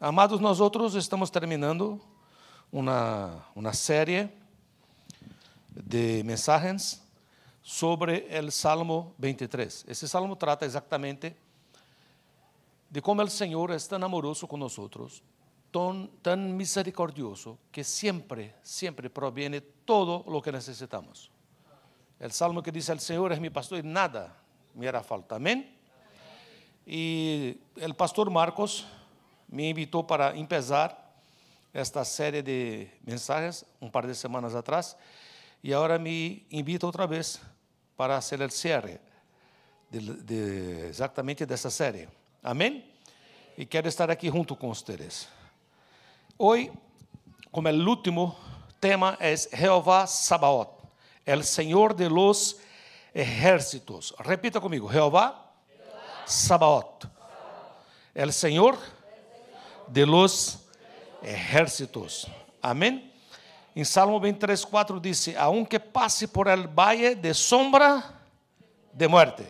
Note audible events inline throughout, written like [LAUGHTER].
Amados, nosotros estamos terminando una serie de mensajes sobre el Salmo 23. Este salmo trata exactamente de cómo el Señor es tan amoroso con nosotros, tan misericordioso, que siempre, siempre proviene todo lo que necesitamos. El salmo que dice, El Señor es mi pastor y nada me hará falta. Amén. Y el pastor Marcos me invitou para empezar esta série de mensagens, um par de semanas atrás, e agora me invita outra vez para ser o cierre de, de, exatamente dessa série. Amém? E quero estar aqui junto com vocês. Hoje, como é o último tema, é Jeová Sabaoth, o Senhor de los Ejércitos. Repita comigo: Jeová, Jeová. Sabaoth. Sabaoth. El Senhor de los ejércitos. Amén. En Salmo 23, 4 dice, aunque pase por el valle de sombra de muerte.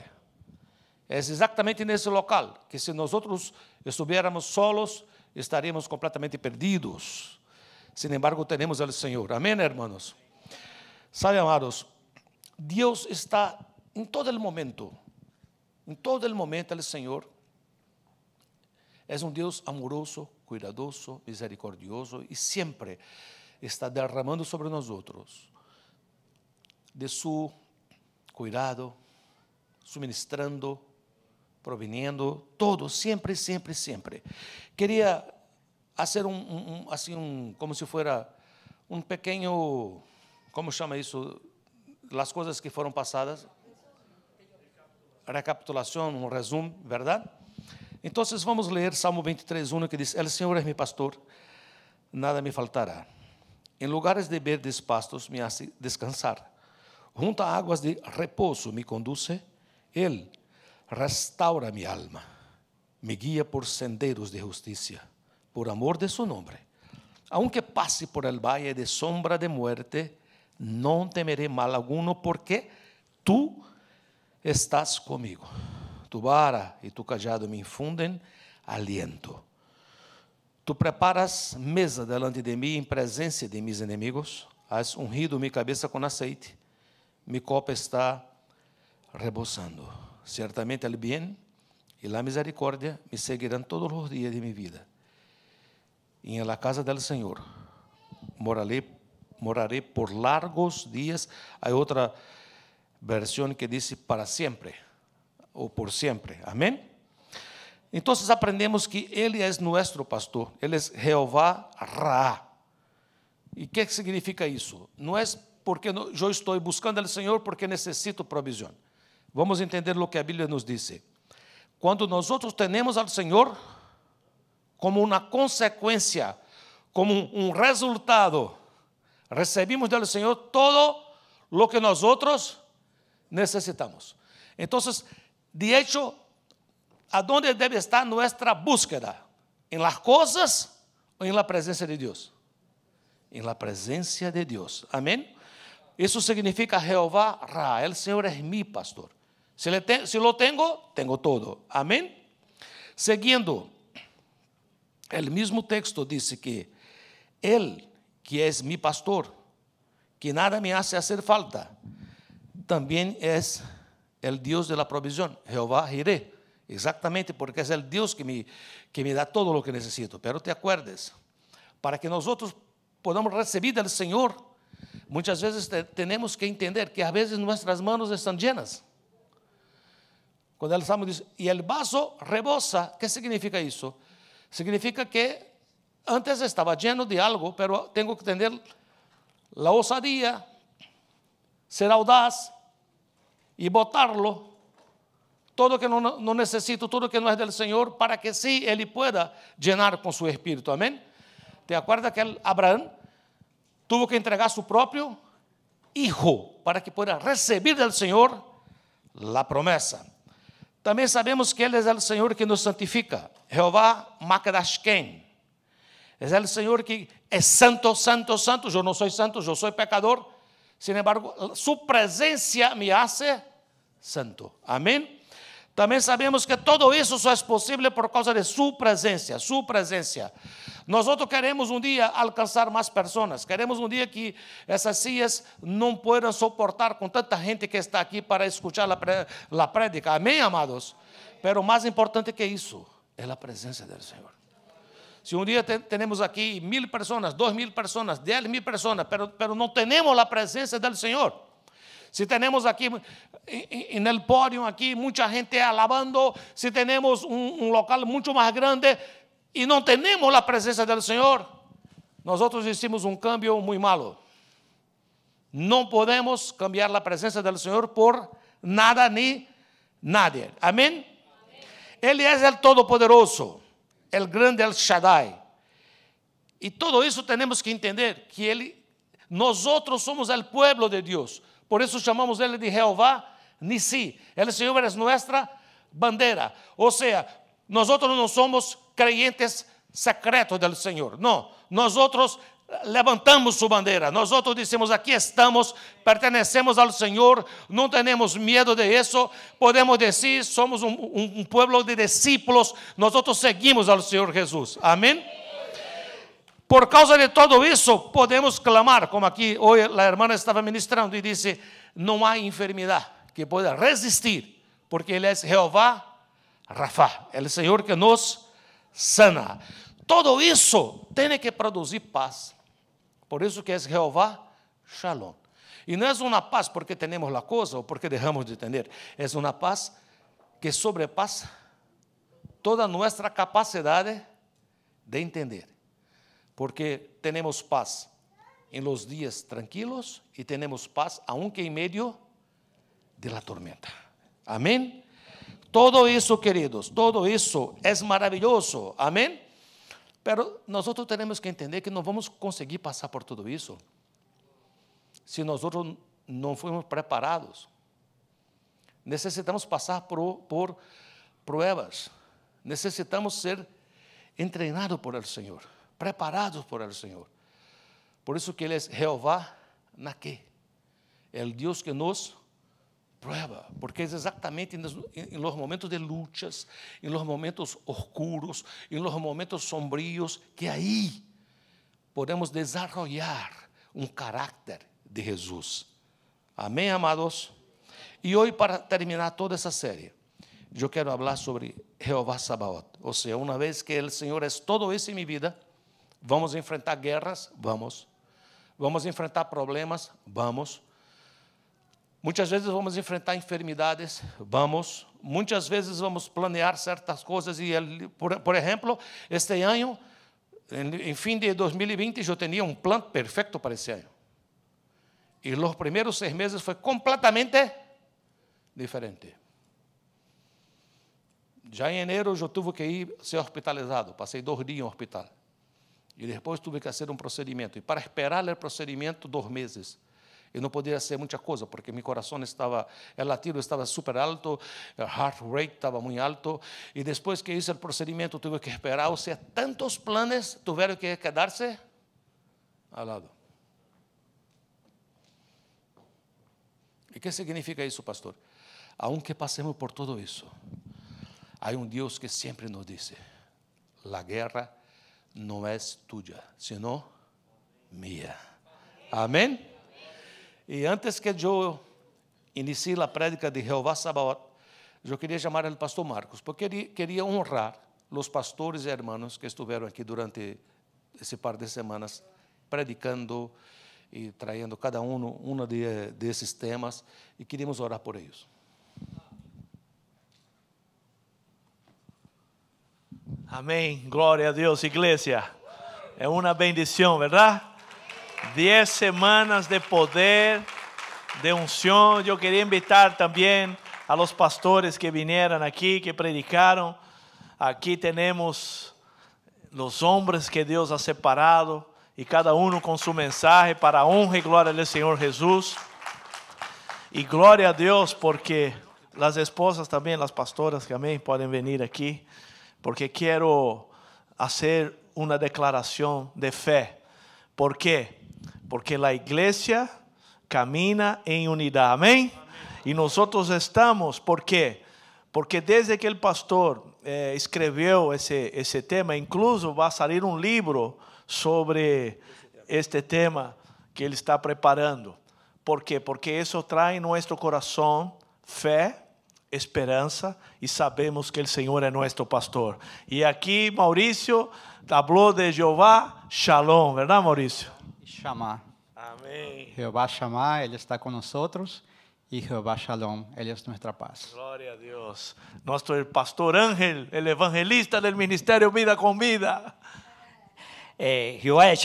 Es exactamente en ese local que si nosotros estuviéramos solos, estaríamos completamente perdidos. Sin embargo, tenemos al Señor. Amén, hermanos. Sabe, amados, Dios está en todo el momento. En todo el momento el Señor es un Dios amoroso, cuidadoso, misericordioso e sempre está derramando sobre nós outros de su cuidado, suministrando, proveniendo, todo, sempre, sempre, sempre. Queria fazer um, um, assim, um, como se fosse um pequeno, como chama isso, as coisas que foram passadas, recapitulação, um resumo, verdade? Entonces vamos a leer Salmo 23, 1, que dice El Señor es mi pastor, nada me faltará. En lugares de verdes pastos me hace descansar. Junto a aguas de reposo me conduce. Él restaura mi alma. Me guía por senderos de justicia, por amor de su nombre. Aunque pase por el valle de sombra de muerte, no temeré mal alguno, porque tú estás conmigo tu vara e tu cajado me infundem aliento. Tu preparas mesa delante de mim em presença de meus inimigos, has ungido minha cabeça com azeite, meu copa está rebosando. Certamente el bien e la misericórdia me seguirão todos os dias de minha vida. E em la casa del Senhor morarei, morarei por largos dias. Há outra versão que diz para sempre ou por sempre. Amém? Então aprendemos que Ele é nosso pastor, Ele é Jeová Ra. E o que significa isso? Não é porque eu estou buscando o Senhor porque necessito provisão. Vamos entender o que a Bíblia nos diz. Quando nós temos ao Senhor como uma consequência, como um resultado, recebemos do Senhor todo o que nós necessitamos. Então, De hecho, dónde debe estar nuestra búsqueda? ¿En las cosas o en la presencia de Dios? En la presencia de Dios. Amén. Eso significa Jehová, Ra, el Señor es mi pastor. Si lo tengo, tengo todo. Amén. Siguiendo el mismo texto dice que Él, que es mi pastor, que nada me hace hacer falta, también es el Dios de la provisión, Jehová iré Exactamente porque es el Dios que me, que me da todo lo que necesito. Pero te acuerdes, para que nosotros podamos recibir del Señor, muchas veces tenemos que entender que a veces nuestras manos están llenas. Cuando el Salmo dice, y el vaso rebosa, ¿qué significa eso? Significa que antes estaba lleno de algo, pero tengo que tener la osadía, ser audaz y botarlo, todo que no, no, necesito, todo que no es del Señor, para que sí Él pueda llenar con su espíritu. Amén. ¿Te acuerdas que Abraham tuvo que entregar su propio hijo para que pueda recibir del Señor la promesa? También sabemos que Él es el Señor que nos santifica. Jehová Ken. Es el Señor que es santo, santo, santo. Yo no soy santo, yo soy pecador sin embargo, su presencia me hace santo. Amén. También sabemos que todo eso es posible por causa de su presencia, su presencia. Nosotros queremos un día alcanzar más personas, queremos un día que esas sillas no puedan soportar con tanta gente que está aquí para escuchar la, la prédica. Amén, amados. Pero más importante que eso es la presencia del Señor. Si un día tenemos aquí mil personas, dos mil personas, diez mil personas, pero, pero no tenemos la presencia del Señor. Si tenemos aquí en el podio, aquí mucha gente alabando, si tenemos un, un local mucho más grande y no tenemos la presencia del Señor, nosotros hicimos un cambio muy malo. No podemos cambiar la presencia del Señor por nada ni nadie. Amén. Él es el Todopoderoso el grande El Shaddai. Y todo eso tenemos que entender que nosotros somos el pueblo de Dios. Por eso llamamos a Él de ni si El Señor es nuestra bandera. O sea, nosotros no somos creyentes secretos del Señor. No, nosotros levantamos bandeira. Nós outros dizemos aqui estamos, pertenecemos ao Senhor, não temos medo de isso. Podemos dizer somos um povo de discípulos, outros seguimos ao Senhor Jesus. Amém? Por causa de todo isso podemos clamar, como aqui hoje a irmã estava ministrando e disse não há enfermidade que pueda resistir, porque ele é Jeová, Rafa, o Senhor que nos sana. Todo isso tem que produzir paz. Por eso que es Jehová Shalom. Y no es una paz porque tenemos la cosa o porque dejamos de entender, Es una paz que sobrepasa toda nuestra capacidad de entender. Porque tenemos paz en los días tranquilos y tenemos paz aunque en medio de la tormenta. Amén. Todo eso, queridos, todo eso es maravilloso. Amén. Pero outros temos que entender que não vamos conseguir passar por tudo isso se nós não formos preparados. Necessitamos passar por, por pruebas. Necessitamos ser entrenados por el Senhor, preparados por el Senhor. Por isso que Ele é Jeová que é o Deus que nos prueba, porque es exactamente en los momentos de luchas, en los momentos oscuros, en los momentos sombríos, que ahí podemos desarrollar un carácter de Jesús. Amén, amados. Y hoy para terminar toda esa serie, yo quiero hablar sobre Jehová Sabaoth. O sea, una vez que el Señor es todo eso en mi vida, vamos a enfrentar guerras, vamos. Vamos a enfrentar problemas, vamos. Muitas vezes vamos enfrentar enfermidades, vamos. Muitas vezes vamos planear certas coisas. E, por, por exemplo, este ano, em, em fim de 2020, eu tinha um plano perfeito para esse ano. E os primeiros seis meses foi completamente diferente. Já em enero, eu tive que ir ser hospitalizado. Passei dois dias em hospital. E depois tive que fazer um procedimento. E para esperar o procedimento, dois meses. y no podía hacer muchas cosas porque mi corazón estaba, el latido estaba súper alto, el heart rate estaba muy alto y después que hice el procedimiento tuve que esperar, o sea, tantos planes tuvieron que quedarse al lado. ¿Y qué significa eso, pastor? Aunque pasemos por todo eso, hay un Dios que siempre nos dice, la guerra no es tuya, sino mía. Amén. E antes que eu inicie a prédica de Jeová Sabaoth, eu queria chamar o pastor Marcos, porque queria honrar os pastores e hermanos que estiveram aqui durante esse par de semanas predicando e trazendo cada um uno de, temas e queríamos orar por eles. Amém. Glória a Deus, igreja. É uma bendição, verdade? Diez semanas de poder, de unción. Yo quería invitar también a los pastores que vinieron aquí, que predicaron. Aquí tenemos los hombres que Dios ha separado y cada uno con su mensaje para honra y gloria del Señor Jesús. Y gloria a Dios porque las esposas también, las pastoras también pueden venir aquí, porque quiero hacer una declaración de fe. ¿Por qué? Porque a igreja camina em unidade. Amém? E nós estamos, por quê? Porque desde que o pastor eh, escreveu esse, esse tema, incluso vai sair um livro sobre este tema que ele está preparando. Por quê? Porque isso traz em nosso coração fé, esperança e sabemos que o Senhor é nosso pastor. E aqui Maurício falou de Jeová, Shalom, verdade, Maurício? Jehová Shama, Él está con nosotros. Y Jehová Shalom, Él es nuestra paz. Gloria a Dios. Nuestro pastor Ángel, el evangelista del ministerio Vida con Vida. Eh, Jehová es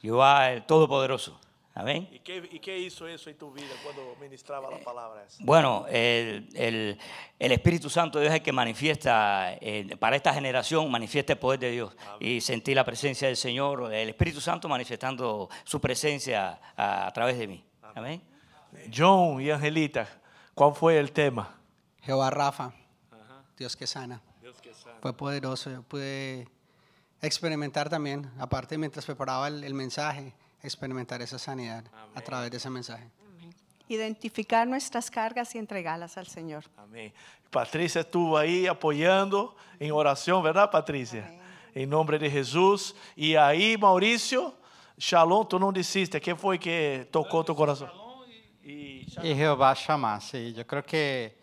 Jehová el Todopoderoso. ¿Y qué, hizo eso en tu vida cuando ministraba la palabra? Bueno, el, Espíritu Santo Dios es el que manifiesta, eh, para esta generación, manifiesta el poder de Dios. Y sentí la presencia del Señor, el Espíritu Santo manifestando su presencia a, través de mí. Amén. John y Angelita, ¿cuál fue el tema? Jehová Rafa, Dios que sana. Fue poderoso, yo pude experimentar también, aparte mientras preparaba el mensaje experimentar esa sanidad a través de ese mensaje. Identificar nuestras cargas y entregarlas al Señor. Patricia estuvo ahí apoyando en oración, ¿verdad, Patricia? En nombre de Jesús. Y ahí, Mauricio, Shalom, tú no dijiste. ¿Qué fue que tocó tu corazón? Y Jehová llama, sí. Yo creo que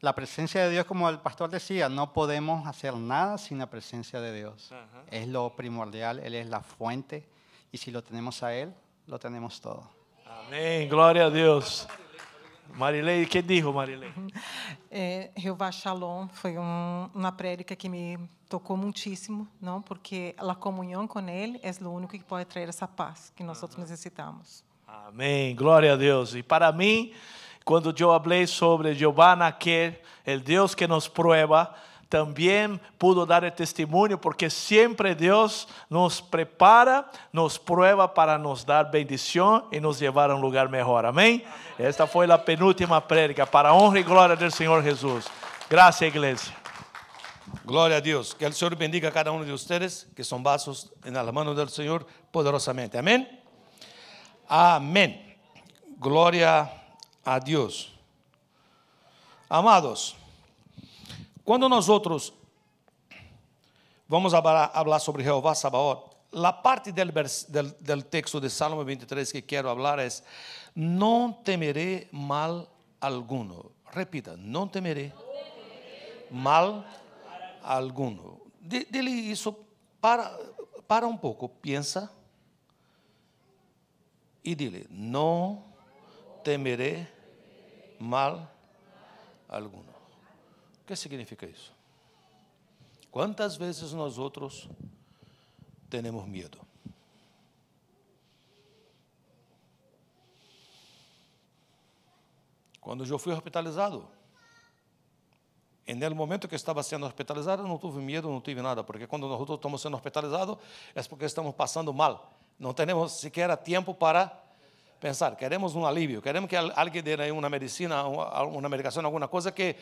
la presencia de Dios, como el pastor decía, no podemos hacer nada sin la presencia de Dios. Es lo primordial, Él es la fuente. e se lo temos a ele, lo temos todo. Amém. Glória a Deus. Marilei, que dijo Marilei? É, [LAUGHS] eh, Jeová Shalom foi um, uma prédica que me tocou muitíssimo, não? Porque a comunhão com Ele é o único que pode trazer essa paz que nós outros necessitamos. Amém, glória a Deus. E para mim, quando eu falei sobre Jeová naquele, o Deus que nos prueba, también pudo dar el testimonio porque siempre Dios nos prepara, nos prueba para nos dar bendición y nos llevar a un lugar mejor. Amén. Esta fue la penúltima prédica para honra y gloria del Señor Jesús. Gracias, iglesia. Gloria a Dios. Que el Señor bendiga a cada uno de ustedes que son vasos en la mano del Señor poderosamente. Amén. Amén. Gloria a Dios. Amados. Cuando nosotros vamos a hablar sobre Jehová Sabaoth, la parte del, del, texto de Salmo 23 que quiero hablar es, no temeré mal alguno. Repita, no temeré mal alguno. Dile eso, para un poco, piensa y dile, no temeré mal alguno. O que significa isso? Quantas vezes nós outros temos medo? Quando eu fui hospitalizado, e no momento que estava sendo hospitalizado, não tive medo, não tive nada, porque quando nós estamos sendo hospitalizados, é porque estamos passando mal. Não temos sequer tempo para pensar, queremos un alivio, queremos que alguien dé una medicina, una medicación, alguna cosa que,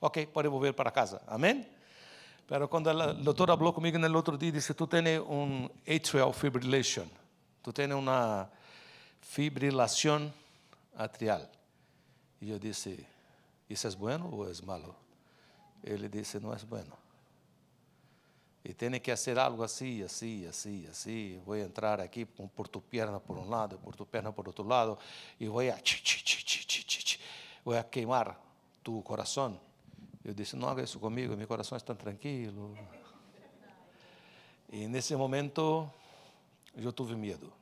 ok, puede volver para casa. Amén. Pero cuando el doctor habló conmigo en el otro día, dice, tú tienes un atrial fibrillation, tú tienes una fibrilación atrial. Y yo dice: ¿eso es bueno o es malo? Él dice, no es bueno. E tem que fazer algo assim, assim, assim, assim. Vou entrar aqui por tu perna por um lado, por tu perna por outro lado, e vou a, chi, chi, chi, Vou a queimar tu coração. Eu disse: Não haga isso comigo, meu coração está tranquilo. E nesse momento, eu tive medo.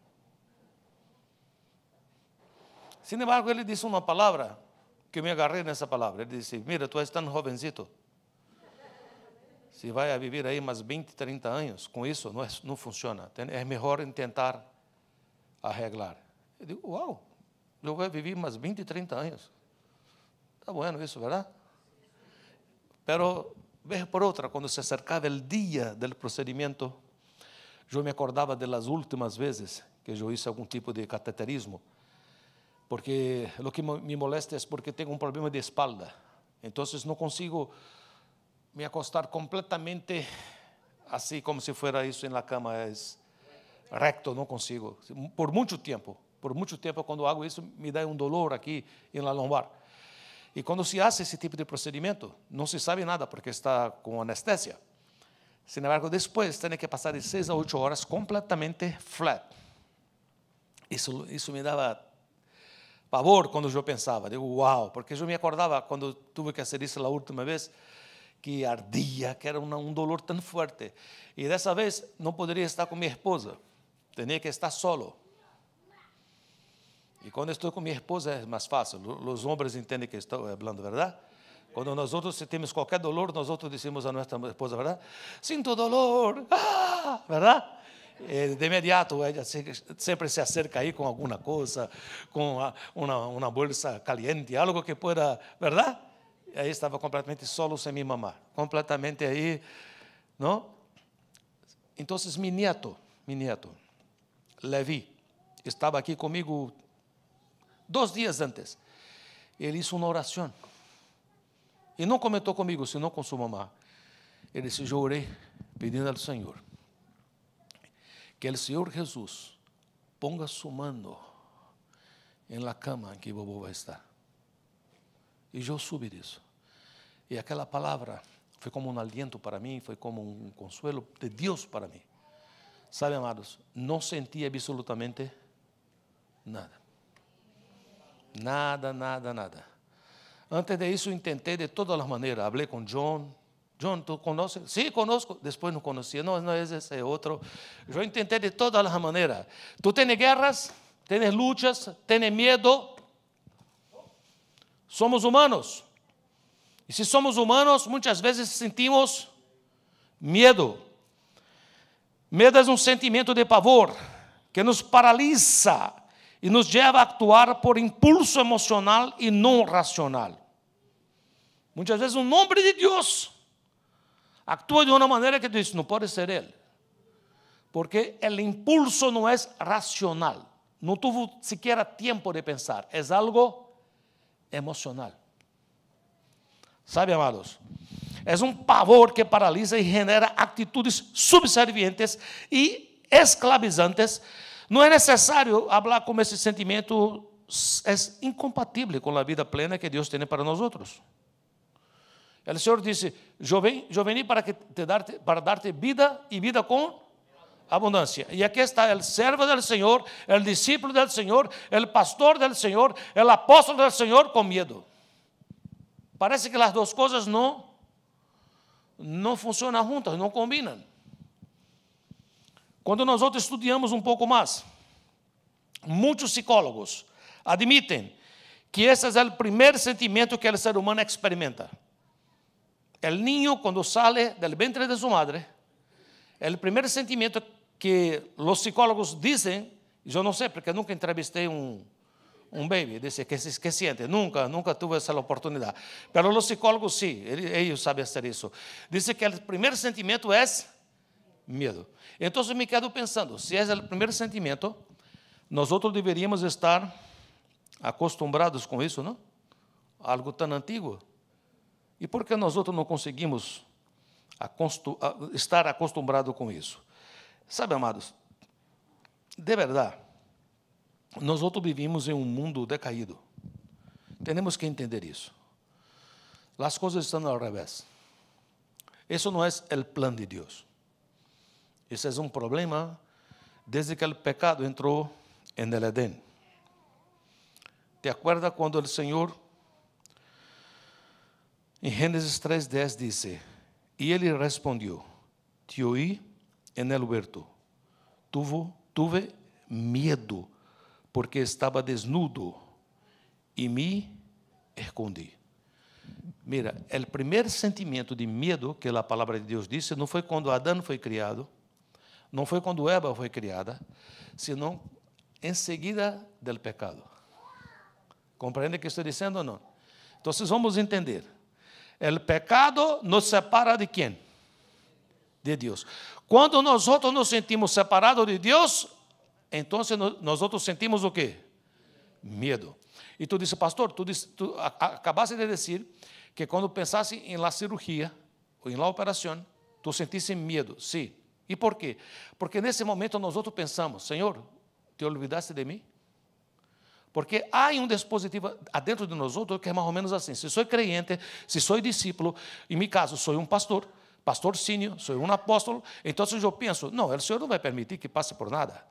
Sin embargo, ele disse uma palavra que eu me agarrei nessa palavra. Ele disse: Mira, tu és tão jovencito se vai a viver aí mais 20, 30 anos, com isso não, é, não funciona. É melhor tentar arreglar. Eu digo, uau, eu vou viver mais 20, 30 anos. Está bueno isso, verdade? Pero, vez por outra, quando se acercava o dia do procedimento, eu me acordava das últimas vezes que eu fiz algum tipo de cateterismo, porque o que me molesta é porque tenho um problema de espalda. Então, não consigo me acostar completamente así como si fuera eso en la cama, es recto, no consigo, por mucho tiempo, por mucho tiempo cuando hago eso me da un dolor aquí en la lombar. Y cuando se hace ese tipo de procedimiento, no se sabe nada porque está con anestesia. Sin embargo, después tiene que pasar de 6 a 8 horas completamente flat. Eso, eso me daba pavor cuando yo pensaba. Digo, wow, porque yo me acordaba cuando tuve que hacer eso la última vez que ardía, que era un dolor tan fuerte. Y de esa vez no podría estar con mi esposa, tenía que estar solo. Y cuando estoy con mi esposa es más fácil, los hombres entienden que estoy hablando, ¿verdad? Cuando nosotros sentimos cualquier dolor, nosotros decimos a nuestra esposa, ¿verdad? Siento dolor, ¡Ah! ¿verdad? Eh, de inmediato ella siempre se acerca ahí con alguna cosa, con una, una bolsa caliente, algo que pueda, ¿verdad? aí estava completamente solo sem me mamar, completamente aí, não? Então, mi nieto, mi nieto, Levi, estava aqui comigo dois dias antes. Ele hizo uma oração. E não comentou comigo, senão com sua mamá. Ele disse: Eu orei pedindo ao Senhor que o Senhor Jesus ponga sua mão em la cama em que Bobo vai estar e eu soube disso. E aquela palavra foi como um aliento para mim, foi como um consuelo de Deus para mim. Sabe, amados, não senti absolutamente nada. Nada, nada, nada. Antes de isso, intentei de todas as maneiras. Hablei com John. John, tu conoces? Sí, conosco. Depois não conhecia. Não, não, é esse é outro. Eu intentei de todas as maneiras. Tu tens guerras, tens lutas, tens medo, Somos humanos. E se somos humanos, muitas vezes sentimos medo. Medo é um sentimento de pavor que nos paralisa e nos leva a actuar por impulso emocional e não racional. Muitas vezes, um nome de Deus atua de uma maneira que diz: não pode ser Ele. Porque o impulso não é racional. Não tuvo sequer tempo de pensar. É algo emocional. ¿Sabe, amados? É um pavor que paralisa e genera atitudes subservientes e esclavizantes. Não é necessário falar como esse sentimento é incompatível com a vida plena que Deus tem para nós outros. O Senhor disse: Jovem, yo para, que te darte, para dar-te vida e vida com abundância e aqui está o servo do Senhor o discípulo do Senhor o pastor do Senhor o apóstolo do Senhor com medo Parece que as duas coisas não não funcionam juntas, não combinam Quando nós outros estudamos um pouco mais, muitos psicólogos admitem que esse é o primeiro sentimento que o ser humano experimenta. O niño, quando sale do ventre de sua madre, o primeiro sentimento que os psicólogos dizem, eu não sei, porque nunca entrevistei um, um baby, disse que, que sente, nunca, nunca tive essa oportunidade. Mas os psicólogos sim, eles sabem fazer isso. Dizem que o primeiro sentimento é medo. Então eu me quedo pensando, se é o primeiro sentimento, nós outros deveríamos estar acostumados com isso, não? Algo tão antigo. E por que nós outros não conseguimos estar acostumados com isso? Sabe, amados, de verdade, nós outros vivimos em um mundo decaído. Temos que entender isso. As coisas estão ao revés. Isso não é o plano de Deus. Isso é um problema desde que o pecado entrou en el Edén. ¿Te acuerdas quando o Senhor, em Gênesis 3:10 disse: e ele respondeu: Te oí en el huerto. Tuvo, tuve miedo porque estaba desnudo y me escondí. Mira, o primeiro sentimento de medo que a palavra de Deus disse não foi quando Adão foi criado, não foi quando Eva foi criada, senão em seguida do pecado. Compreende o que estou dizendo ou não? Então vamos entender. O pecado nos separa de quem? de Quando nós outros nos sentimos separados de Dios, então nós outros sentimos o quê? Medo. E tu disse, pastor, tu, disse, tu acabaste de dizer que quando pensasse em la cirurgia, ou em la operação, tu sentisse medo. Sim. E por quê? Porque nesse momento nós outros pensamos, Senhor, te olvidaste de mim? Porque há um dispositivo dentro de nós outros que é mais ou menos assim. Se sou crente, se sou discípulo, em meu caso, sou um pastor, pastor Cínio, sou um apóstolo. Então, eu penso, não, o Senhor não vai permitir que passe por nada.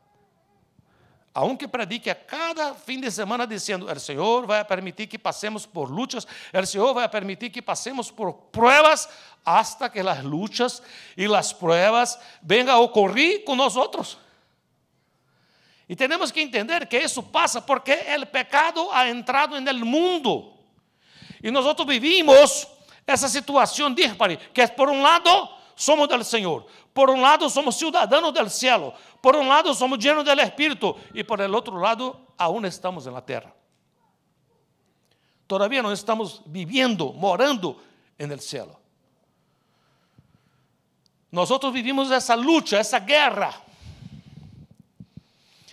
Aunque predique a cada fim de semana dizendo, o Senhor vai permitir que passemos por lutas, o Senhor vai permitir que passemos por pruebas, hasta que as lutas e as pruebas venham a ocorrer com nós outros. E temos que entender que isso passa porque o pecado ha entrado no en mundo. E nós outros vivimos esa situación dispare, que é, por um lado somos do Senhor por um lado somos cidadãos do céu por um lado somos llenos do Espírito e por el lado aún estamos na Terra. Todavía não estamos viviendo, morando en el cielo. Nosotros vivimos essa lucha, essa guerra.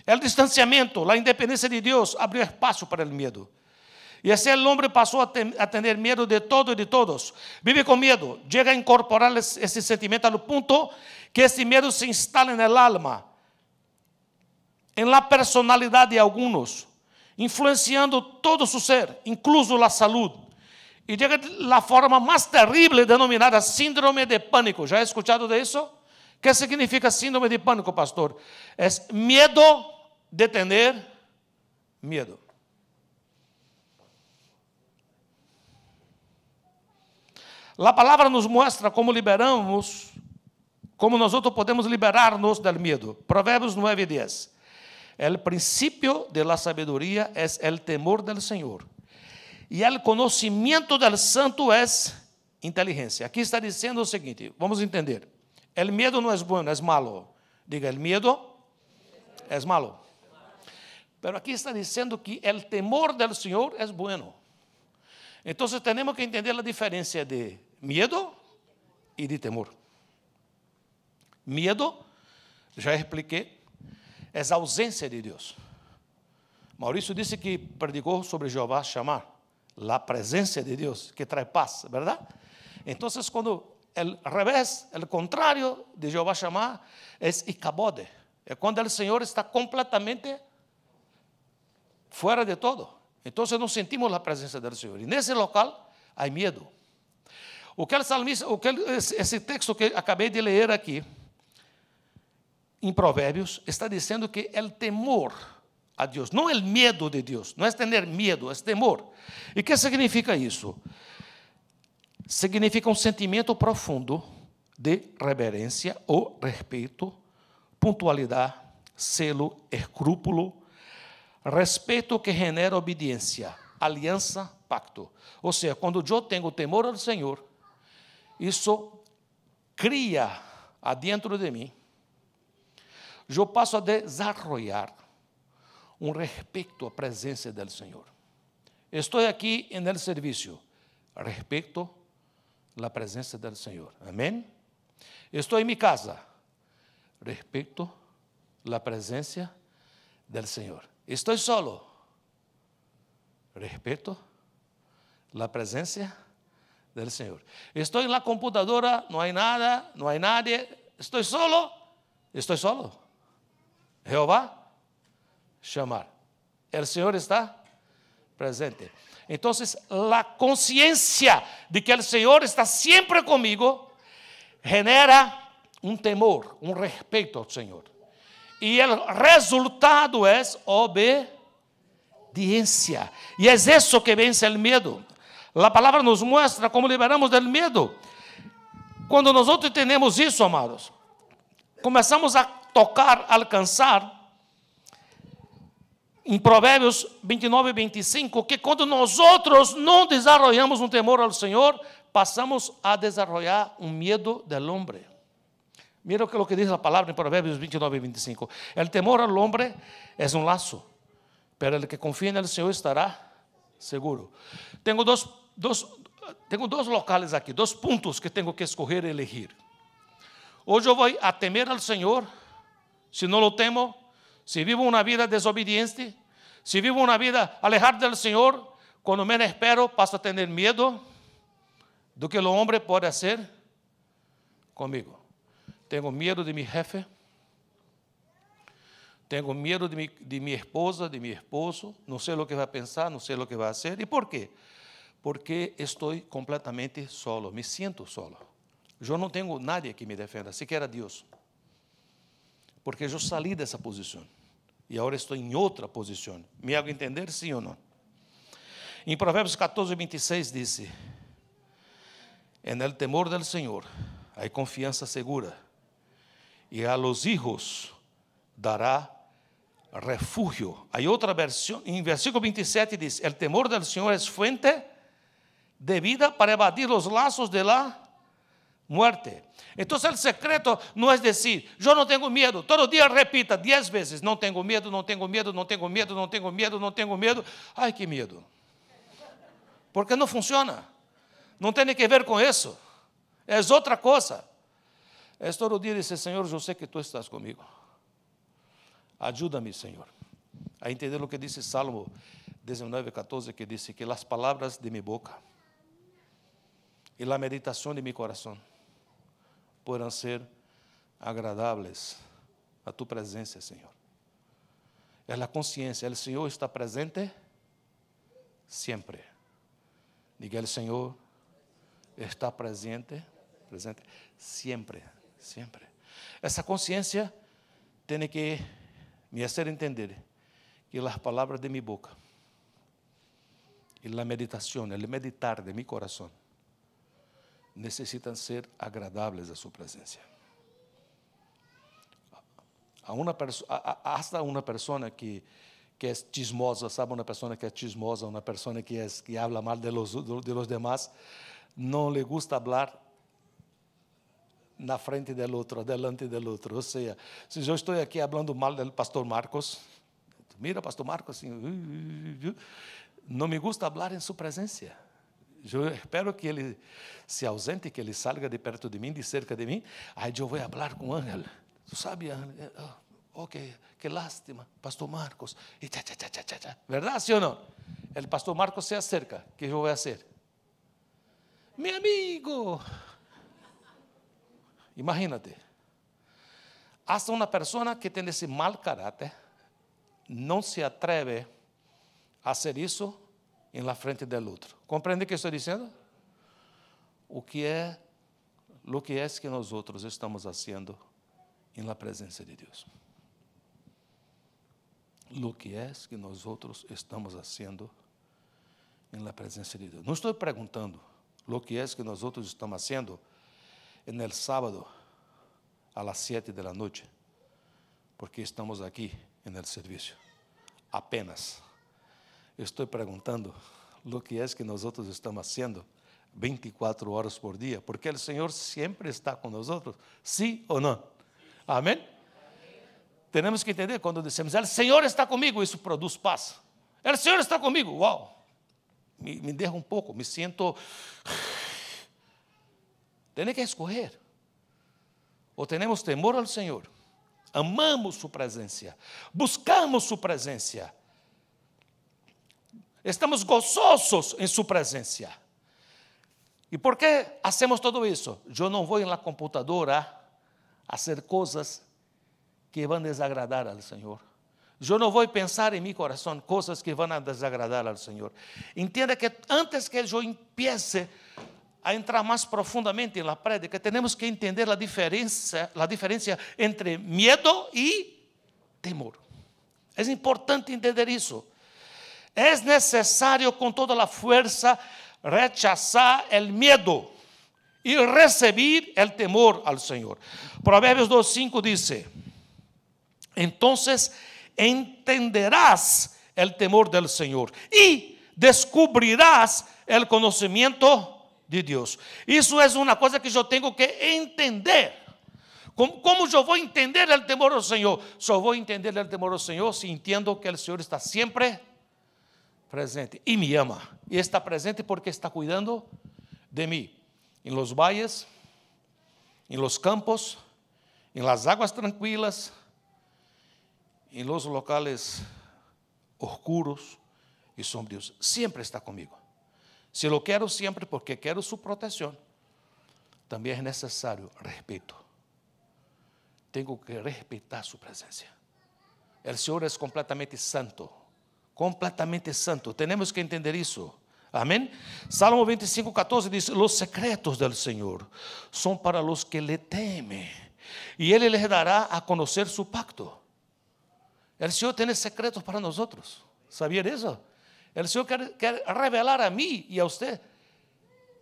El distanciamento la independencia de Dios abrió espacio para el miedo. Y así el hombre pasó a, tener miedo de todo y de todos. Vive con miedo. Llega a incorporar ese sentimiento al punto que ese miedo se instala en el alma, en la personalidad de algunos, influenciando todo su ser, incluso la salud. Y llega la forma más terrible denominada síndrome de pánico. ¿Ya he escuchado de eso? ¿Qué significa síndrome de pánico, pastor? Es miedo de tener miedo. A palavra nos mostra como liberamos, como nós podemos liberar-nos do medo. Provérbios 9, 10. El princípio de la sabedoria es el temor del Senhor. E el conhecimento del santo é inteligência. Aqui está dizendo o seguinte, vamos entender. El medo não é bueno, é malo. Diga, el medo é malo. Mas aqui está dizendo que el temor del Senhor é bueno. Então, temos que entender a diferença de miedo y de temor. miedo ya expliqué es ausencia de Dios Mauricio dice que predicó sobre Jehová chamar, la presencia de Dios que trae paz, ¿verdad? entonces cuando el revés, el contrario de Jehová chamar, es Icabode, es cuando el Señor está completamente fuera de todo. entonces no sentimos la presencia del Señor y en ese local, hay miedo O que, é salmista, o que é esse texto que acabei de ler aqui, em Provérbios, está dizendo que o temor a Deus, não é o medo de Deus, não é ter medo, é temor. E o que significa isso? Significa um sentimento profundo de reverência ou respeito, pontualidade, selo, escrúpulo, respeito que genera obediência, aliança, pacto. Ou seja, quando eu tenho temor ao Senhor, Eso cría adentro de mí. Yo paso a desarrollar um a em la presencia del Señor. Estoy aquí en em el servicio, respecto la presencia del Señor. Amén. Estoy en mi casa, respecto la presencia del Señor. Estoy solo, respeito la Señor. del Señor. Estoy en la computadora, no hay nada, no hay nadie, estoy solo, estoy solo. Jehová, chamar. El Señor está presente. Então, a consciência de que o Senhor está sempre comigo genera um temor, um respeito ao Senhor. E o resultado é obediência. E é isso que vence o medo. La palabra nos muestra cómo liberamos del miedo. Cuando nosotros tenemos eso, amados, comenzamos a tocar, alcanzar alcanzar. Proverbios 29 25, que cuando nosotros no desarrollamos un temor al Señor, pasamos a desarrollar un miedo del hombre. Mira lo que dice la palabra en Proverbios 29 25. El temor al hombre es un lazo, pero el que confía en el Señor estará seguro. Tengo dos dos, locales aquí, dos puntos que tengo que escoger y elegir. Hoy yo voy a temer al Señor, si no lo temo, si vivo una vida desobediente, si vivo una vida alejada del Señor, cuando menos espero, paso a miedo de lo que el hombre puede hacer conmigo. Tengo miedo de mi jefe, tengo miedo de, mi, esposa, de mi esposo, no sé lo que va a pensar, no sé lo que va a hacer, ¿y por qué?, porque estou completamente solo, me sinto solo. Eu não tenho nadie que me defenda, sequer a Deus. Porque eu saí dessa posição e agora estou em outra posição. Me hago entender, sim ou não? Em Provérbios 14, 26 disse: En el temor del Senhor há confiança segura, e a los hijos dará refúgio". Há outra versão, em versículo 27 diz: El temor del Senhor é fuente de vida para evadir los lazos de la muerte. Entonces el secreto no es decir, yo no tengo miedo, Todo día repita diez veces, no tengo miedo, no tengo miedo, no tengo miedo, no tengo miedo, no tengo miedo. Ay, qué miedo. Porque no funciona. No tiene que ver con eso. Es otra cosa. Es todo el día dice, Señor, yo sé que tú estás conmigo. Ayúdame, Señor, a entender lo que dice Salmo 19, 14, que dice que las palabras de mi boca y la meditación de mi corazón puedan ser agradables a tu presencia, Señor. Es la conciencia, el Señor está presente siempre. Diga, el Señor está presente, presente siempre, siempre. Essa consciência tiene que me fazer entender que as palavras de minha boca e a meditação, el meditar de mi corazón necesitan ser agradables a su presencia. A una a, hasta una persona que, que es chismosa, sabe una persona que es chismosa, una persona que, es, que habla mal de los, de los demás, no le gusta hablar na frente del outro, delante del outro. Ou seja, se eu estou aqui falando mal do pastor Marcos, mira, pastor Marcos, assim, não me gusta falar em sua presença. Eu espero que ele se ausente, que ele salga de perto de mim, de cerca de mim. Aí eu vou falar com o Ángel. Tu sabe, Ángel? Eh, oh, ok, que lástima, Pastor Marcos. E Verdade, sim ou não? O Pastor Marcos se acerca. O que eu vou fazer? Meu amigo! Imagínate. Hasta uma pessoa que tem esse mal caráter não se atreve a fazer isso em la frente del outro. Compreende o que estou dizendo? O que é, O que é que nós outros estamos fazendo em la presença de Deus? O que é que nós outros estamos fazendo em la presença de Deus? Não estou perguntando o que é que nós outros estamos fazendo no el sábado a las 7 da la porque estamos aqui em el servicio. Apenas. Estou perguntando o que é que nós estamos fazendo 24 horas por dia, porque o Senhor sempre está com nós, sim ou não? Amém? Temos que entender quando dizemos, o Senhor está comigo, isso produz paz. O Senhor está comigo, uau! Me, me derra um pouco, me sinto. Tem que escolher. Ou temos temor ao Senhor, amamos Sua presença, buscamos Sua presença, Estamos gozosos em su presença. E por que hacemos todo isso? Eu não vou na la computadora a coisas que vão desagradar al Senhor. Eu não vou pensar em mi coração coisas que vão a desagradar al Senhor. Entenda que antes que eu empiece a entrar mais profundamente na la prédica, tenemos que entender la diferença la diferença entre miedo e temor. É importante entender isso. Es necesario con toda la fuerza rechazar el miedo y recibir el temor al Señor. Proverbios 2.5 dice, entonces entenderás el temor del Señor y descubrirás el conocimiento de Dios. Eso es una cosa que yo tengo que entender. ¿Cómo, yo voy a entender el temor del Señor? Yo voy a entender el temor del Señor si entiendo que el Señor está siempre presente y me ama. Y está presente porque está cuidando de mí. En los valles, en los campos, en las aguas tranquilas, en los locales oscuros y sombríos. Siempre está conmigo. Si lo quiero siempre porque quiero su protección, también es necesario respeto. Tengo que respetar su presencia. El Señor es completamente santo completamente santo. Tenemos que entender eso, amén, Salmo 25, 14 dice Los secretos del Señor son para los que le temen, y Él les dará a conocer su pacto. El Señor tiene secretos para nosotros. ¿Sabían eso? El Señor quiere revelar a mí y a usted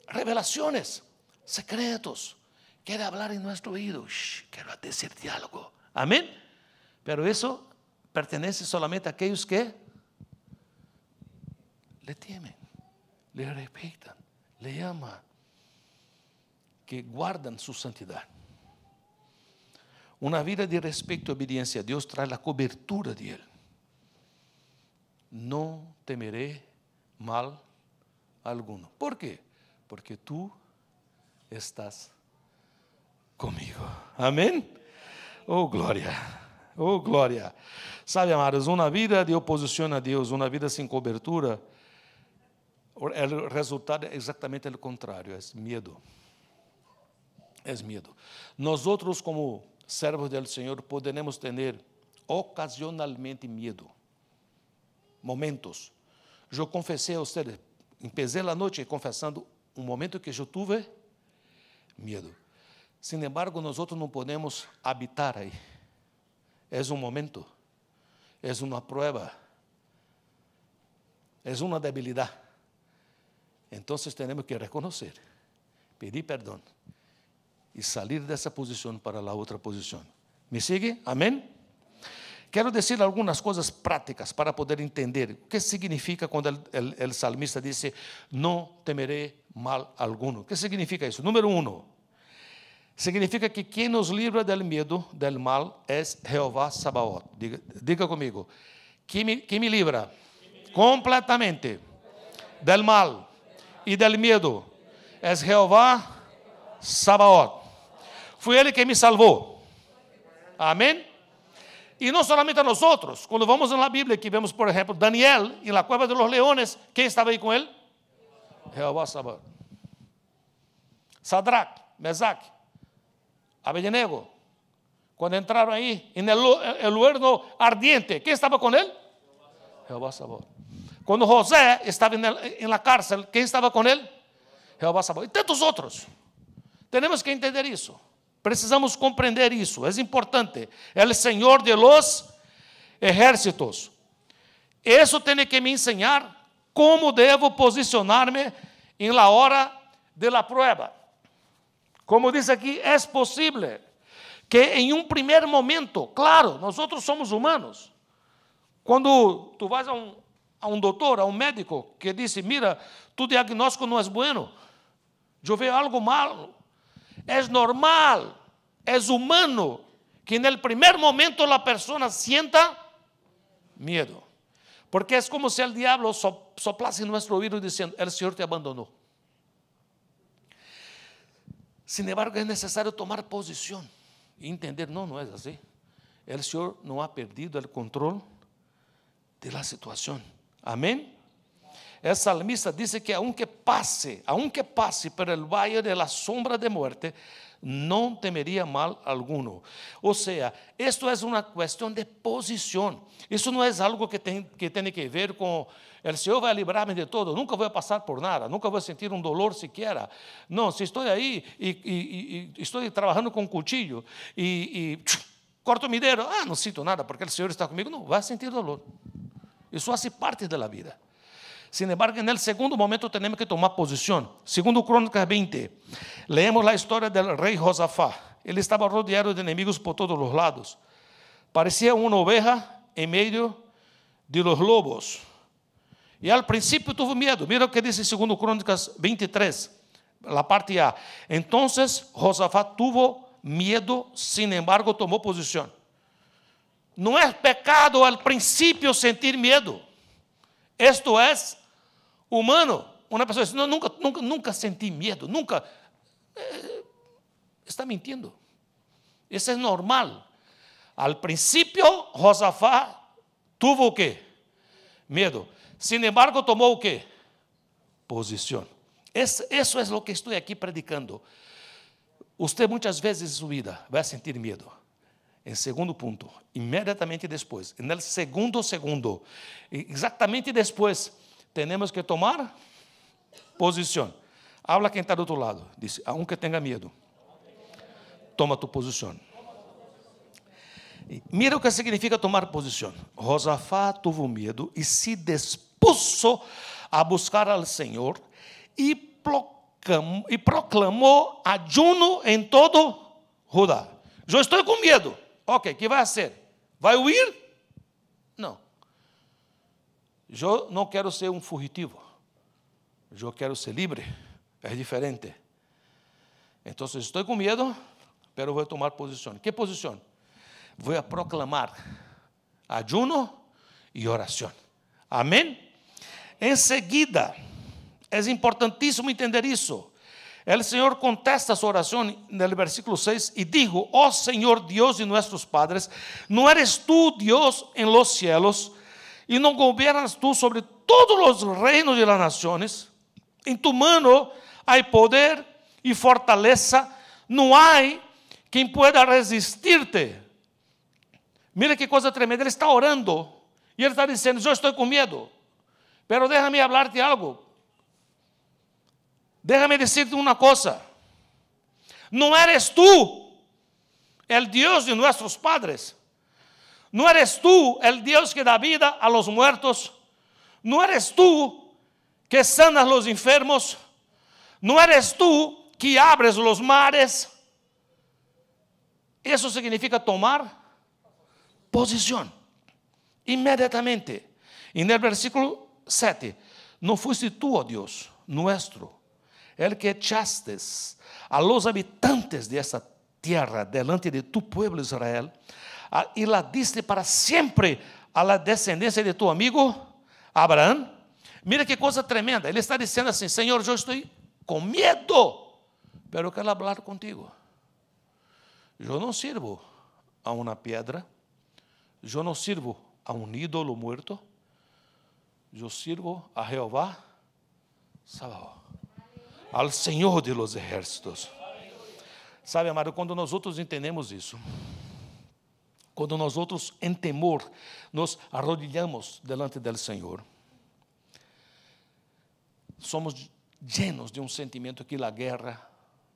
revelaciones, secretos. quiere hablar en nuestro oído. quiero decir diálogo. amén. Pero eso pertenece solamente a aquellos que le temen, le respetan, le aman, que guardan su santidad. Una vida de respeto y obediencia a Dios trae la cobertura de Él. No temeré mal alguno. ¿Por qué? Porque tú estás conmigo. Amén. Oh, gloria, Oh, gloria. Sabe, amados, Una vida de oposición a Dios, una vida sin cobertura, É, o resultado é exatamente o contrário, é medo. É medo. Nós outros, como servos do Senhor, podemos ter ocasionalmente medo. Momentos. Eu confessei a vocês, empecé a noite confessando um momento que eu tive medo. Sin embargo, nós não podemos habitar aí. É um momento, é uma prova, é uma debilidade. Entonces tenemos que reconocer, pedir perdón y salir de esa posición para la otra posición. ¿Me sigue? Amén. Quiero decir algunas cosas prácticas para poder entender qué significa cuando el, salmista dice, no temeré mal alguno. ¿Qué significa eso? Número uno, significa que quien nos libra del miedo, del mal, es Jehová Sabaoth. Diga, conmigo, ¿quién me libra completamente del mal? Y e del miedo. Es Jehová Sabaoth. Fue Él que me salvó Amén Y e no solamente a nosotros. vamos vamos la Biblia que vemos, por ejemplo Daniel, En em la cueva de los leones, ¿Quién estaba ahí con él? Jehová Sabaoth. Sadrach, Mesac, Abednego, Cuando entraron ahí En em el, huerno ardiente, ¿Quién estaba con él? Jehová Sabaoth. Quando José estava em la cárcel, quem estava com ele? Jehová Sabaoth. E tantos outros. Temos que entender isso. Precisamos compreender isso. É importante. Ele é o Senhor de los ejércitos. Isso tem que me ensinar como devo posicionar-me em la hora de la prueba. Como diz aqui, é possível que em um primeiro momento, claro, nós outros somos humanos. Quando tu vais a um, a un doctor, a un médico, que dice, mira, tu diagnóstico no es bueno, yo veo algo malo. Es normal, es humano que en el primer momento la persona sienta miedo. Porque es como si el diablo soplase en nuestro oído diciendo, el Señor te abandonó. Sin embargo, es necesario tomar posición y entender, no, no es así. El Señor no ha perdido el control de la situación. Amén. El salmista dice que aunque pase, aunque pase por el valle de la sombra de muerte, no temería mal alguno. O sea, esto es una cuestión de posición. Eso no es algo que, que tiene que ver con el Señor va a librarme de todo, nunca voy a pasar por nada, nunca voy a sentir un dolor siquiera. No, si estoy ahí y, estoy trabajando con cuchillo y, corto mi dedo, ah, no siento nada porque el Señor está conmigo, no, va a sentir dolor. Eso hace parte de la vida. Sin embargo, en el segundo momento tenemos que tomar posición. Segundo Crónicas 20, leemos la historia del rey Josafá. Él estaba rodeado de enemigos por todos los lados. Parecía una oveja en medio de los lobos. Y al principio tuvo miedo. Mira lo que dice Segundo Crónicas 23, la parte A. Entonces Josafá tuvo miedo, sin embargo tomó posición. Não é pecado al princípio sentir medo. Isto é humano. Uma pessoa diz: não, nunca, nunca, nunca senti medo, nunca. Eh, está mentindo. Isso é normal. Al princípio, Josafá tuvo o quê? Medo. Sin embargo, tomou o quê? Posição. Isso, é o que estou aqui predicando. Você muitas vezes em sua vida vai sentir medo. Em segundo ponto, imediatamente depois, no segundo segundo, exatamente depois, temos que tomar posição. Habla quem está do outro lado. Diz: aunque tenha medo, toma tu posição. Mira o que significa tomar posição. Josafá teve medo e se dispuso a buscar ao Senhor e proclamou, e proclamou ajuno em todo Judá. Eu estou com medo. Ok, que vai ser? Vai huir? Não. Eu não quero ser um fugitivo. Eu quero ser livre. É diferente. Então, estou com medo, mas vou tomar posição. Que posição? Vou proclamar ayuno e oração. Amém? Em seguida, é importantíssimo entender isso. El Señor contesta su oración en el versículo 6 y dijo, oh Señor Dios de nuestros padres, ¿no eres tú Dios en los cielos y no gobiernas tú sobre todos los reinos de las naciones? En tu mano hay poder y fortaleza, no hay quem pueda resistir-te. Mira que coisa tremenda, ele está orando e ele está dizendo: Eu estou com medo, pero déjame hablarte algo. Déjame decirte una cosa. No eres tú el Dios de nuestros padres. No eres tú el Dios que da vida a los muertos. No eres tú que sanas los enfermos. No eres tú que abres los mares. Eso significa tomar posición inmediatamente. En el versículo 7, no fuiste tú, oh Dios, nuestro el que echaste a los habitantes de esta tierra delante de tu pueblo Israel, y la diste para siempre a la descendência de tu amigo Abraão. Mira que coisa tremenda. Ele está dizendo assim: Senhor, eu estou com medo, mas eu quero falar contigo. Eu não sirvo a uma pedra, eu não sirvo a um ídolo muerto eu sirvo a Jeová Salvador ao Senhor de los ejércitos. Sabe, amado, quando nós outros entendemos isso, quando nós outros em temor nos arrodilhamos delante do Senhor, somos llenos de um sentimento que a guerra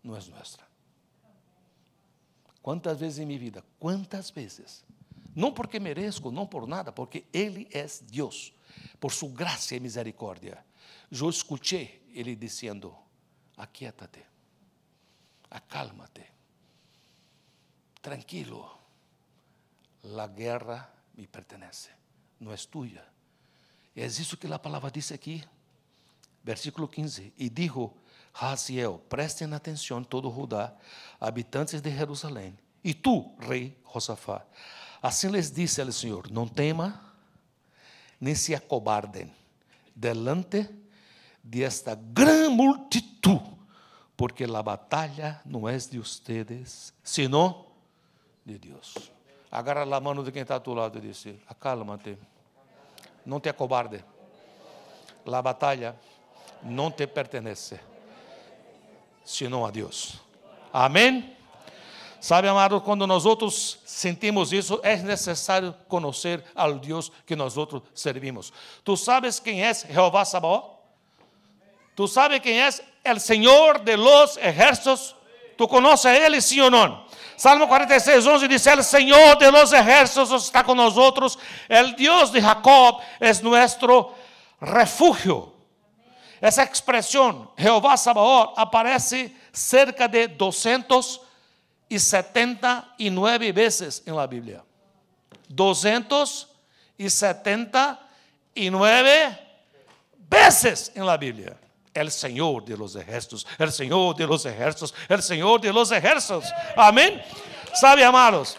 não é nossa. Quantas vezes em minha vida, quantas vezes, não porque mereço, não por nada, porque Ele é Deus, por sua graça e misericórdia. Eu escutei Ele dizendo: acalma acálmate, tranquilo. La guerra me pertenece, não é tuya. É isso que a palavra diz aqui, versículo 15: E disse Raziel: Prestem atenção, todo Judá, habitantes de Jerusalém, e tu, rei Josafá. Assim lhes disse ao Senhor: Não tema, nem se acobardem, delante de de esta gran multitud, porque la batalha não é de ustedes, sino de Deus. Agarra a mão de quem está a tu lado e disse: Acálmate, não te acobarde. La batalha não te pertenece, senão a Deus. Amém? Sabe, amado, quando nós outros sentimos isso, é necessário conhecer ao Deus que nós outros servimos. Tu sabes quem é Jeová Sabaoth? Tú sabes quién es el Señor de los ejércitos. Tú conoces a Él, sí o no. Salmo 46, 11 dice, el Señor de los ejércitos está con nosotros. El Dios de Jacob es nuestro refugio. Esa expresión, Jehová Sabaor, aparece cerca de 279 veces en la Biblia. 279 veces en la Biblia. el Senhor de los ejércitos, el Senhor de los ejércitos, el Senhor de los ejércitos. Amém? Sabe, amados.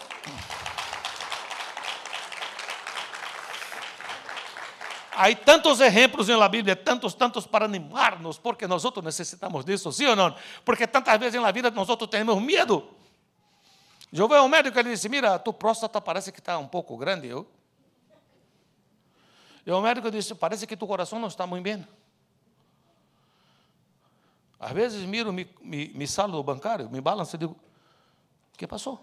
Há tantos exemplos na Bíblia, tantos, tantos para animar-nos, porque nós outros necessitamos disso, sim ou não? Porque tantas vezes na vida nós outros temos medo. Eu vou ao médico e ele disse: Mira, tu próstata parece que está um pouco grande. Eu, e o médico disse: Parece que tu coração não está muito bem. Às vezes miro, me, me, me salo do bancário, me balanço e digo, o que passou?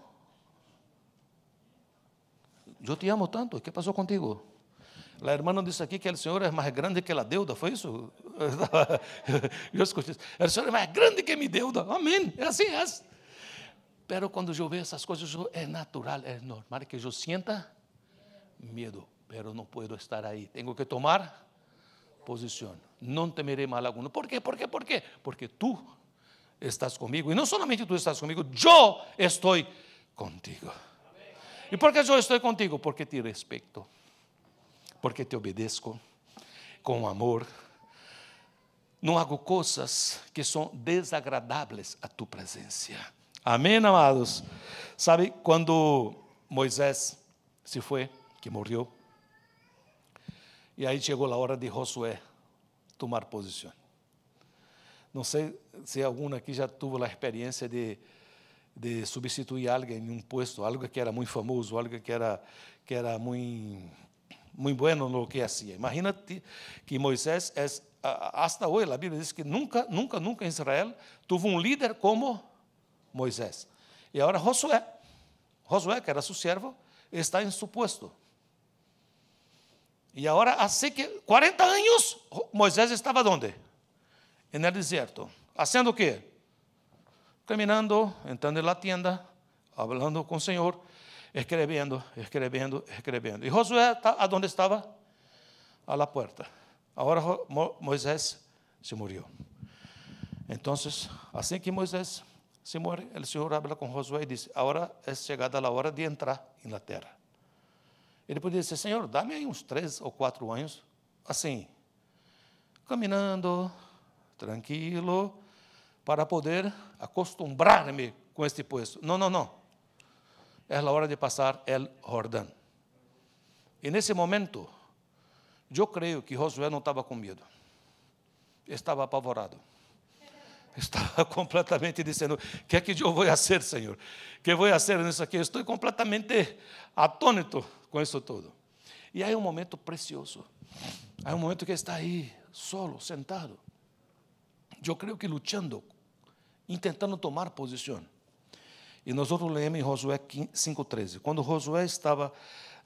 Eu te amo tanto, o que passou contigo? A irmã não disse aqui que o Senhor é mais grande que a deuda, foi isso? [LAUGHS] Eu escutei isso. O Senhor é mais grande que me deuda. Amém. É assim, é. Assim. Pero quando eu vejo essas coisas, eu, é natural, é normal que eu sinta medo, pero não posso estar aí. Tenho que tomar posición. No temeré mal alguno. ¿Por qué? ¿Por qué? ¿Por qué? Porque tú estás conmigo. Y no solamente tú estás conmigo, yo estoy contigo. ¿Y por qué yo estoy contigo? Porque te respeto, porque te obedezco con amor. No hago cosas que son desagradables A tu presencia Amén amados? Sabe, Cuando Moisés se fue, que murió E aí chegou a hora de Josué tomar posição. Não sei se algum aqui já teve a experiência de, de substituir alguém em um posto, algo que era muito famoso, algo que era, que era muito, muito bueno no que fazia. Imagina que Moisés, é, hoje, a Bíblia diz que nunca, nunca, nunca em Israel teve um líder como Moisés. E agora Josué, Josué, que era seu servo, está em seu posto. Y ahora hace que 40 años oh, Moisés estaba donde? En el desierto. ¿Haciendo qué? Caminando, entrando en la tienda, hablando con el Señor, escribiendo, escribiendo, escribiendo. ¿Y Josué a dónde estaba? A la puerta. Ahora Moisés se murió. Entonces, así que Moisés se muere, el Señor habla con Josué y dice, ahora es llegada la hora de entrar en la tierra. Ele podia dizer, Senhor, dá-me aí uns três ou quatro anos, assim, caminhando, tranquilo, para poder acostumbrar-me com este posto. Não, não, não. É a hora de passar el Jordão. E nesse momento, eu creio que Josué não estava com medo. Estava apavorado. Estava [LAUGHS] completamente dizendo: O que é que eu vou fazer, Senhor? O que vou fazer nisso aqui? Estou completamente atônito com isso todo. e aí um momento precioso. há um momento que está aí solo, sentado. eu creio que luchando, tentando tomar posição E nós outros lemos em Josué 5,13. Quando Josué estava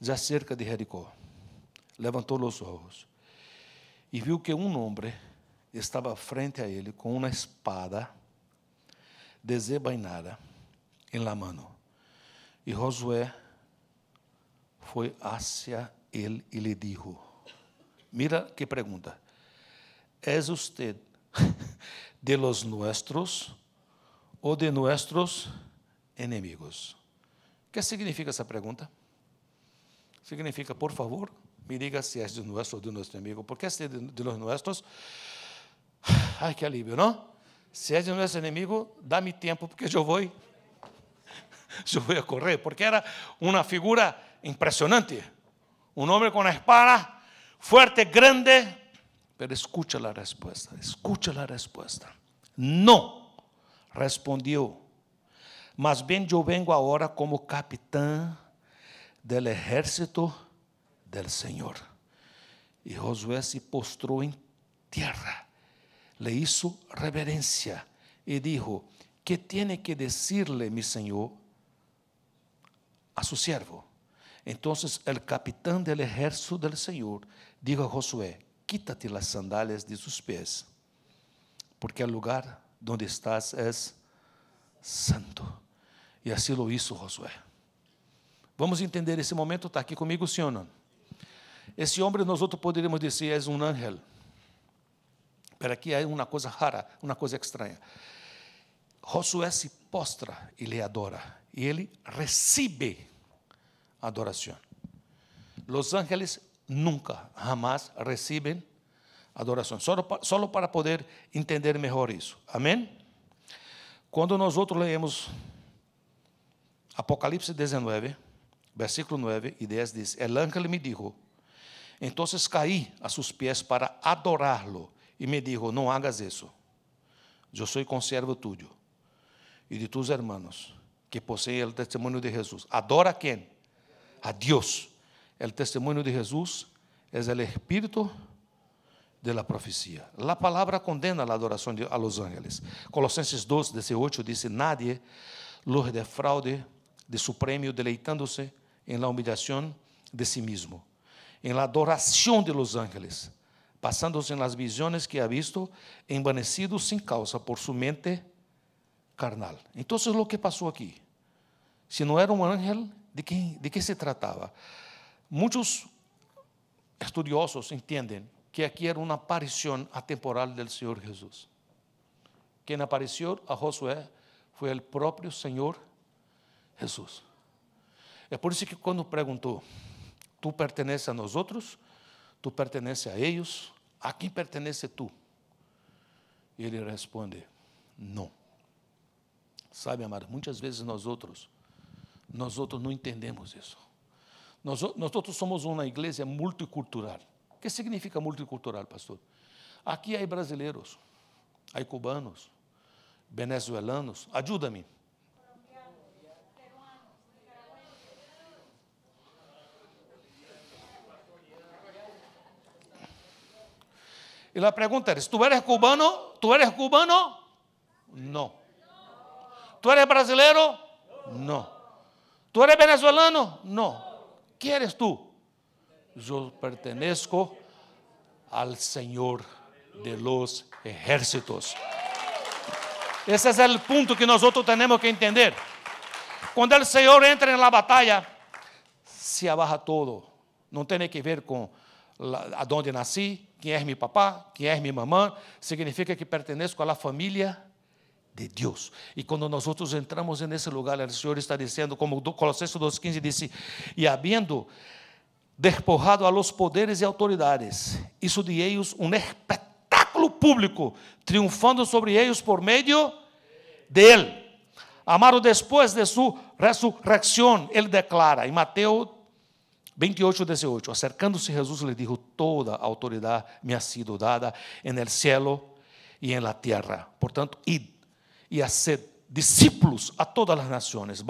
já cerca de Jericó, levantou os olhos e viu que um homem estava frente a ele com uma espada desenvainada em la mano. E Josué foi hacia ele e lhe dijo, mira que pergunta? És usted [LAUGHS] de los nuestros ou de nuestros enemigos? que significa essa pergunta? Significa, por favor, me diga se é de nuestro ou de nuestro enemigo, porque se de, de los nuestros, [SIGHS] Ai que alívio, não? Se é de nosso inimigo, dá-me tempo, porque eu vou, eu vou correr. Porque era uma figura impresionante. Un hombre con espada, fuerte, grande, pero escucha la respuesta, escucha la respuesta. No, respondió. Mas bien yo vengo ahora como capitán del ejército del Señor. Y Josué se postró en tierra, le hizo reverencia y dijo, ¿qué tiene que decirle mi Señor a su siervo? Entonces el capitán del ejército del Señor dijo a Josué, quítate las sandalias de sus pies, porque el lugar donde estás es santo. E assim lo hizo Josué. Vamos entender esse momento, está aqui comigo, senhor? Esse homem, nós outros poderíamos dizer, é um ángel. Pero aqui é uma coisa rara, uma coisa estranha. Josué se postra e le adora, e ele recebe adoración. Los ángeles nunca, jamás reciben adoración, solo, para poder entender mejor eso. Amén. Cuando nosotros leemos Apocalipsis 19, versículo 9 y 10 dice, El ángel me dijo, entonces caí a sus pies para adorarlo y me dijo, no hagas eso. Yo soy conservo tuyo y de tus hermanos que poseen el testimonio de Jesús. Adora quién? a Dios. El testimonio de Jesús es el espíritu de la profecía. La palabra condena la adoración a los ángeles. Colosenses 2, 18 dice, nadie los defraude de su premio deleitándose en la humillación de sí mismo, en la adoración de los ángeles, pasándose en las visiones que ha visto, envanecido sin causa por su mente carnal. Entonces lo que pasó aquí, si no era un ángel, ¿De qué, se trataba? Muchos estudiosos entienden que aquí era una aparición atemporal del Señor Jesús. Quien apareció a Josué fue el propio Señor Jesús. Es por eso que cuando preguntó, ¿tú perteneces a nosotros? ¿Tú perteneces a ellos? ¿A quién pertenece tú? Y él responde, no. Sabe, amar, muchas veces nosotros Nós outros não entendemos isso. Nós, nós outros somos uma igreja multicultural. O que significa multicultural, pastor? Aqui há brasileiros, há cubanos, venezuelanos. Ajuda-me. e a pergunta era: é, ¿tú eres cubano? ¿Tú eres cubano? não ¿Tú eres brasileiro não ¿Tú eres venezolano? No. ¿Quién eres tú? Yo pertenezco al Señor de los ejércitos. Esse é o ponto que nós outros temos que entender. Quando o Senhor entra em la batalha, se abarra todo. Não tem que ver com aonde nasci, quem é meu papá, quem é minha mamã. Significa que pertenço à família de Deus. E quando nós entramos en lugar, o Senhor está dizendo como Colossenses 2.15 disse e habiendo despojado a los poderes e autoridades, hizo de ellos um espetáculo público, triunfando sobre ellos por meio de él. Amado, depois de su resurrección, ele declara em Mateus 28, 18, se Jesús le dijo, toda autoridade me ha sido dada en el cielo e en la tierra. Portanto, id e a ser discípulos a todas nações naciones,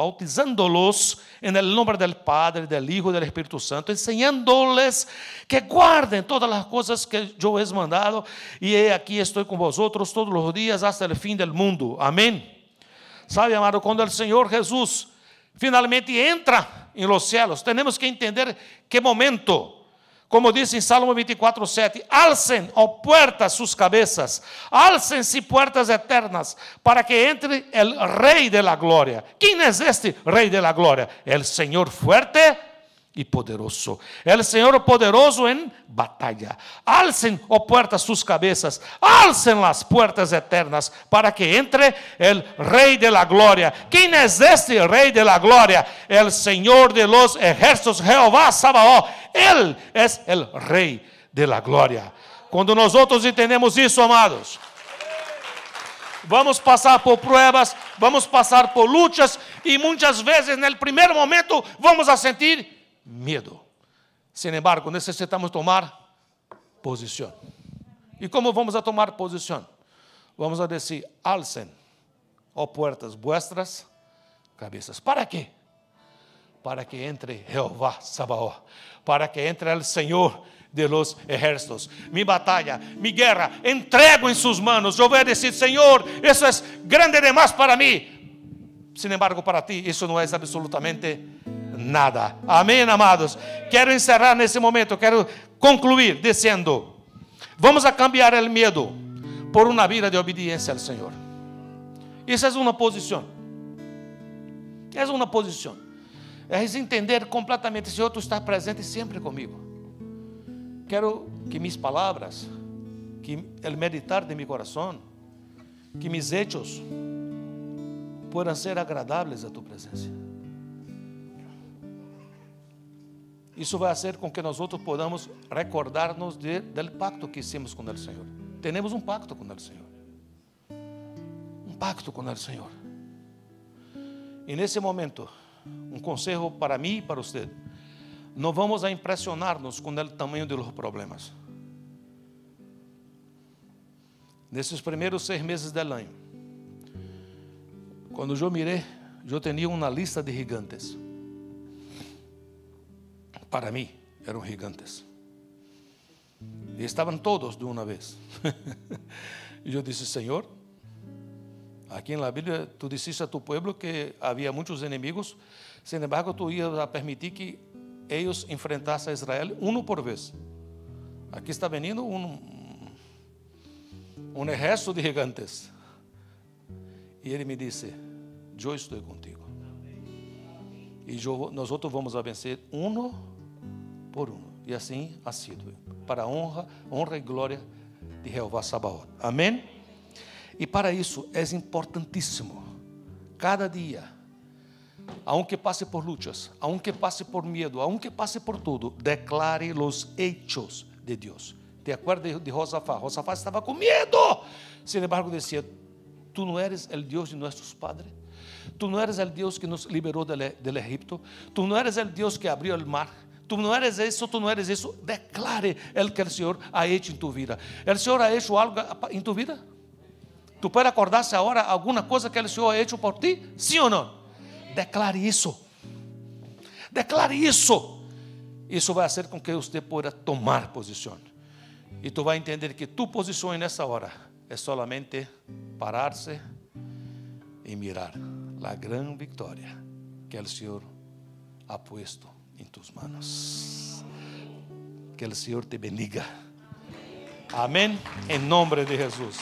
los en el nombre del Padre, del Hijo e do Espírito Santo, ensinando-lhes que guardem todas as coisas que eu he mandado, e aqui estou con vosotros todos os dias hasta o fim do mundo. Amém Sabe, amado, quando o Senhor Jesus finalmente entra em los céus temos que entender que momento Como dice en Salmo 24, 7: alcen o oh puertas, sus cabezas, alcen si puertas eternas, para que entre el Rey de la gloria. ¿Quién es este Rey de la gloria? El Señor fuerte y poderoso. El Señor poderoso en batalla. Alcen, oh puertas, sus cabezas. Alcen las puertas eternas para que entre el Rey de la Gloria. ¿Quién es este Rey de la Gloria? El Señor de los ejércitos, Jehová Sabaoth. Él es el Rey de la Gloria. Quando nós outros entendemos isso, amados, vamos passar por pruebas, vamos passar por lutas e muitas vezes, no primeiro momento, vamos a sentir miedo. Sin embargo, necesitamos tomar posição. E como vamos a tomar posição? Vamos a dizer: alcen, ó oh puertas, vuestras cabeças. ¿Para quê? Para que entre Jeová Sabaó. para que entre el Senhor de los ejércitos. Mi batalha, mi guerra, entrego em sus manos. Eu vou a dizer, Senhor, isso é grande demais para mim. Sin embargo, para ti isso não é absolutamente nada. Amém, amados? Quero encerrar nesse momento, quero concluir dizendo: vamos a cambiar o medo por uma vida de obediência ao Senhor. Isso é uma posição. É uma posição. É entender completamente: se outro está presente sempre comigo. Quero que minhas palavras, que o meditar de meu coração, que meus hechos, possam ser agradáveis à tua presença. Isso vai fazer com que nós outros podamos recordar-nos de, do pacto que hicimos com o Senhor. Temos um pacto com o Senhor. Um pacto com o Senhor. E nesse momento, um conselho para mim e para você. Não vamos a impressionar-nos com o tamanho dos problemas. Nesses primeiros seis meses do ano, quando eu mirei, eu tinha uma lista de gigantes para mim eram gigantes. e estavam todos de uma vez. E [LAUGHS] eu disse Senhor, aqui na Bíblia Tu disseste a tu povo que havia muitos inimigos. sin embargo Tu ias permitir que eles enfrentassem a Israel uno por vez. Aqui está venindo um um exército de gigantes. E ele me disse: Eu estou contigo. E eu, nós outros vamos a vencer um por um. E assim ha sido. Para a honra, honra e glória de Jeová Sabaoth. Amém? E para isso é importantíssimo, cada dia, aunque passe por lutas, aunque passe por medo, aunque passe por tudo, declare os hechos de Deus. Te acorde de Josafá? Josafá estava com medo. Sin embargo, dizia: Tu não eres o Deus de nossos padres? Tu não eres o Deus que nos liberou do Egito? Tu não eres o Deus que abriu o mar? Tu não eres isso, tu não eres isso, Declare o que o Senhor ha hecho em tu vida. O Senhor ha hecho algo em tu vida? ¿Tú puedes acordarse agora alguma coisa que o Senhor ha hecho por ti? Sim ou não? Declare isso, Declare isso. Isso vai fazer com que você possa tomar posição. E tu vai entender que tu posição nessa hora é solamente parar-se e mirar a grande vitória que o Senhor ha puesto en tus manos. Que el Señor te bendiga. Amén. En nombre de Jesús.